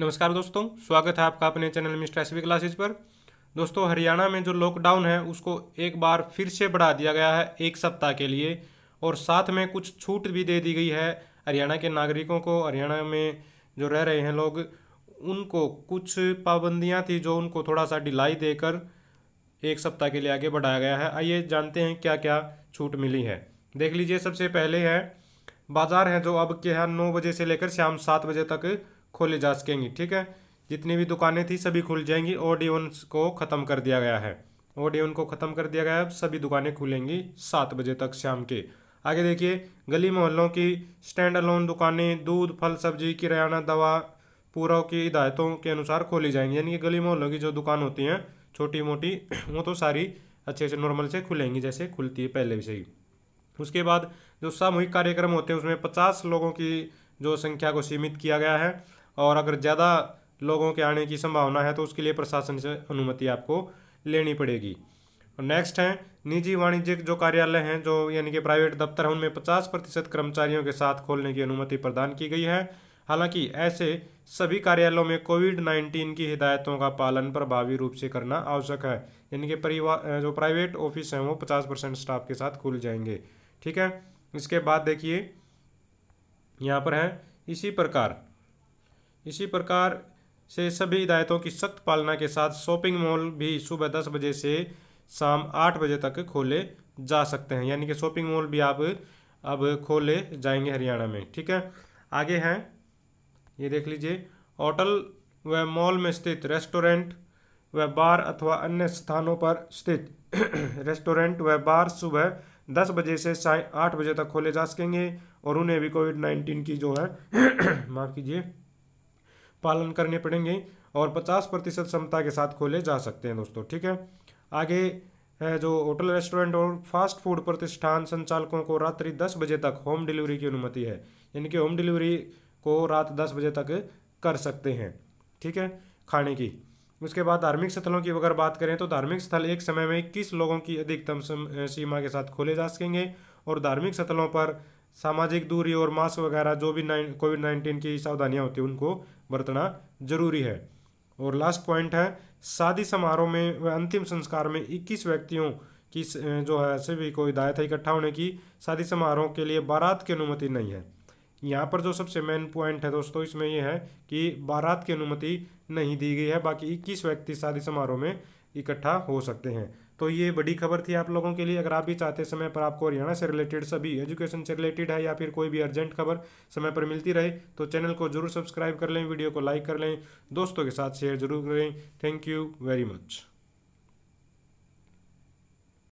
नमस्कार दोस्तों स्वागत है आपका अपने चैनल मिस्टर एस क्लासेज पर दोस्तों हरियाणा में जो लॉकडाउन है उसको एक बार फिर से बढ़ा दिया गया है एक सप्ताह के लिए और साथ में कुछ छूट भी दे दी गई है हरियाणा के नागरिकों को हरियाणा में जो रह रहे हैं लोग उनको कुछ पाबंदियाँ थी जो उनको थोड़ा सा ढिलाई देकर एक सप्ताह के लिए आगे बढ़ाया गया है आइए जानते हैं क्या क्या छूट मिली है देख लीजिए सबसे पहले है बाज़ार हैं जो अब के हैं नौ बजे से लेकर शाम सात बजे तक खोले जा सकेंगी ठीक है जितनी भी दुकानें थी सभी खुल जाएंगी ओडी को ख़त्म कर दिया गया है ओडी को ख़त्म कर दिया गया है सभी दुकानें खुलेंगी सात बजे तक शाम के आगे देखिए गली मोहल्लों की स्टैंड अलोन दुकानें दूध फल सब्जी किराना दवा पूरा की हिदायतों के अनुसार खोली जाएंगी यानी कि गली मोहल्लों की जो दुकान होती हैं छोटी मोटी वो तो सारी अच्छे से नॉर्मल से खुलेंगी जैसे खुलती है पहले से ही उसके बाद जो सामूहिक कार्यक्रम होते हैं उसमें पचास लोगों की जो संख्या को सीमित किया गया है और अगर ज़्यादा लोगों के आने की संभावना है तो उसके लिए प्रशासन से अनुमति आपको लेनी पड़ेगी और नेक्स्ट है निजी वाणिज्यिक जो कार्यालय हैं जो यानी कि प्राइवेट दफ्तर हैं उनमें 50 प्रतिशत कर्मचारियों के साथ खोलने की अनुमति प्रदान की गई है हालांकि ऐसे सभी कार्यालयों में कोविड 19 की हिदायतों का पालन प्रभावी रूप से करना आवश्यक है यानी कि परिवार जो प्राइवेट ऑफिस हैं वो 50 परसेंट स्टाफ के साथ खुल जाएंगे ठीक है इसके बाद देखिए यहाँ पर हैं इसी प्रकार इसी प्रकार से सभी हिदायतों की सख्त पालना के साथ शॉपिंग मॉल भी सुबह दस बजे से शाम आठ बजे तक खोले जा सकते हैं यानी कि शॉपिंग मॉल भी आप अब खोले जाएंगे हरियाणा में ठीक है आगे हैं ये देख लीजिए होटल व मॉल में स्थित रेस्टोरेंट व बार अथवा अन्य स्थानों पर स्थित रेस्टोरेंट व बार सुबह 10 बजे से आठ बजे तक खोले जा सकेंगे और उन्हें भी कोविड नाइन्टीन की जो है माफ़ कीजिए पालन करने पड़ेंगे और 50 प्रतिशत क्षमता के साथ खोले जा सकते हैं दोस्तों ठीक है आगे है जो होटल रेस्टोरेंट और फास्ट फूड प्रतिष्ठान संचालकों को रात्रि दस बजे तक होम डिलीवरी की अनुमति है यानी कि होम डिलीवरी को रात दस बजे तक कर सकते हैं ठीक है खाने की उसके बाद धार्मिक स्थलों की अगर बात करें तो धार्मिक स्थल एक समय में इक्कीस लोगों की अधिकतम सीमा के साथ खोले जा सकेंगे और धार्मिक स्थलों पर सामाजिक दूरी और मास्क वगैरह जो भी नाइन कोविड नाइन्टीन की सावधानियाँ होती हैं उनको बरतना जरूरी है और लास्ट पॉइंट है शादी समारोह में व अंतिम संस्कार में 21 व्यक्तियों की जो है सभी को हिदायत है इकट्ठा होने की शादी समारोह के लिए बारात की अनुमति नहीं है यहाँ पर जो सबसे मेन पॉइंट है दोस्तों इसमें यह है कि बारात की अनुमति नहीं दी गई है बाकी इक्कीस व्यक्ति शादी समारोह में इकट्ठा हो सकते हैं तो ये बड़ी खबर थी आप लोगों के लिए अगर आप भी चाहते समय पर आपको हरियाणा से रिलेटेड सभी एजुकेशन से रिलेटेड है या फिर कोई भी अर्जेंट खबर समय पर मिलती रहे तो चैनल को जरूर सब्सक्राइब कर लें वीडियो को लाइक कर लें दोस्तों के साथ शेयर जरूर करें थैंक यू वेरी मच